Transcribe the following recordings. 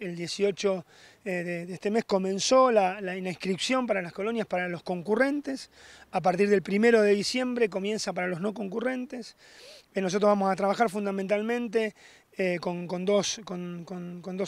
El 18 eh, de este mes comenzó la, inscripción para las colonias para los concurrentes. A partir del 1 de diciembre comienza para los no concurrentes. Eh, nosotros vamos a trabajar fundamentalmente eh, con, dos,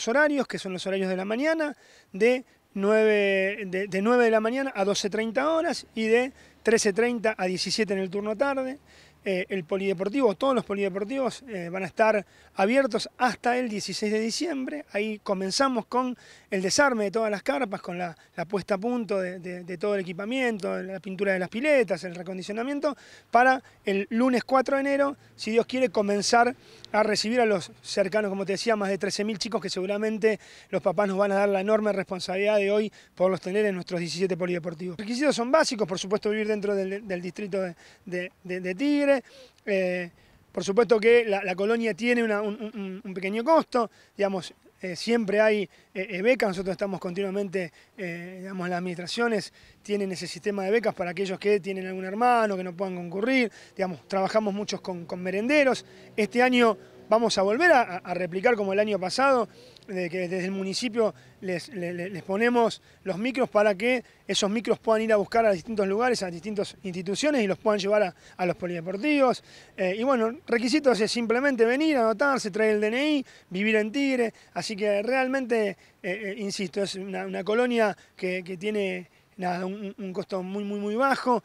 horarios, que son los horarios de la mañana, de 9 de la mañana a 12.30 horas y de 13.30 a 17 en el turno tarde. Eh, el polideportivo, todos los polideportivos eh, van a estar abiertos hasta el 16 de diciembre. Ahí comenzamos con el desarme de todas las carpas, con la, puesta a punto de, de, todo el equipamiento, la pintura de las piletas, el recondicionamiento, para el lunes 4 de enero, si Dios quiere, comenzar a recibir a los cercanos, como te decía, más de 13.000 chicos que seguramente los papás nos van a dar la enorme responsabilidad de hoy por los tener en nuestros 17 polideportivos. Los requisitos son básicos, por supuesto, vivir de dentro del, distrito de, Tigre. Eh, por supuesto que la, colonia tiene un, pequeño costo, digamos, eh, siempre hay eh, becas, nosotros estamos continuamente, digamos, las administraciones tienen ese sistema de becas para aquellos que tienen algún hermano, que no puedan concurrir, digamos, trabajamos muchos con, con merenderos. Este año Vamos a volver a, replicar como el año pasado, de que desde el municipio les, ponemos los micros para que esos micros puedan ir a buscar a distintos lugares, a distintas instituciones y los puedan llevar a, los polideportivos. Eh, y bueno, requisitos es simplemente venir, anotarse, traer el DNI, vivir en Tigre. Así que realmente, eh, eh, insisto, es una, colonia que, tiene un, un, costo muy, muy, muy bajo.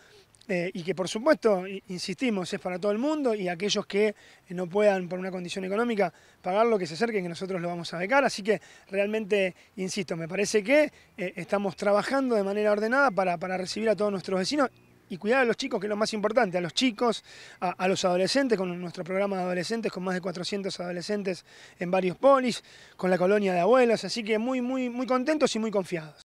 Eh, y que por supuesto, insistimos, es para todo el mundo y aquellos que eh, no puedan por una condición económica pagar lo que se acerquen, que nosotros lo vamos a becar. Así que realmente, insisto, me parece que eh, estamos trabajando de manera ordenada para, recibir a todos nuestros vecinos y cuidar a los chicos, que es lo más importante, a los chicos, a, a, los adolescentes, con nuestro programa de adolescentes, con más de 400 adolescentes en varios polis, con la colonia de abuelos, así que muy, muy, muy contentos y muy confiados.